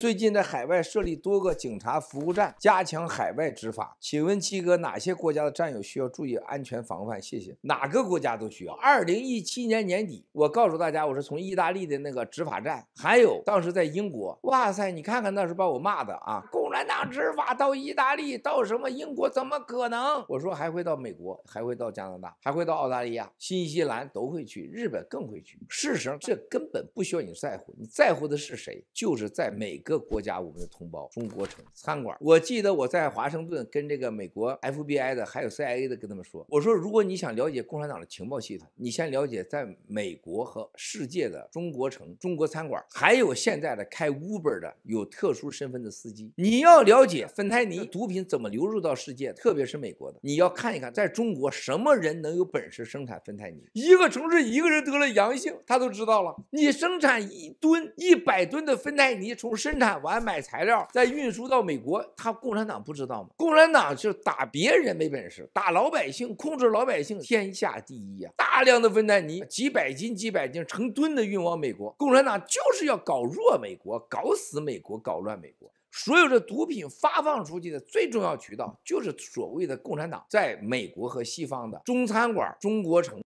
最近在海外设立多个警察服务站，加强海外执法。请问七哥，哪些国家的战友需要注意安全防范？谢谢。哪个国家都需要。二零一七年年底，我告诉大家，我是从意大利的那个执法站，还有当时在英国。哇塞，你看看那时把我骂的啊！共产党执法到意大利，到什么英国？怎么可能？我说还会到美国，还会到加拿大，还会到澳大利亚、新西兰都会去，日本更会去。事实上，这根本不需要你在乎，你在乎的是谁？就是在每个国家，我们的同胞中国城餐馆。我记得我在华盛顿跟这个美国 FBI 的，还有 CIA 的跟他们说，我说如果你想了解共产党的情报系统，你先了解在美国和世界的中国城、中国餐馆，还有现在的开 Uber 的有特殊身份的司机，你。你要了解芬太尼毒品怎么流入到世界，特别是美国的。你要看一看，在中国什么人能有本事生产芬太尼。一个城市一个人得了阳性，他都知道了。你生产一吨、一百吨的芬太尼，从生产完买材料，再运输到美国，他共产党不知道吗？共产党就是打别人没本事，打老百姓，控制老百姓，天下第一啊！大量的芬太尼，几百斤、几百斤、成吨的运往美国，共产党就是要搞弱美国，搞死美国，搞乱美国。所有的毒品发放出去的最重要渠道，就是所谓的共产党在美国和西方的中餐馆、中国城。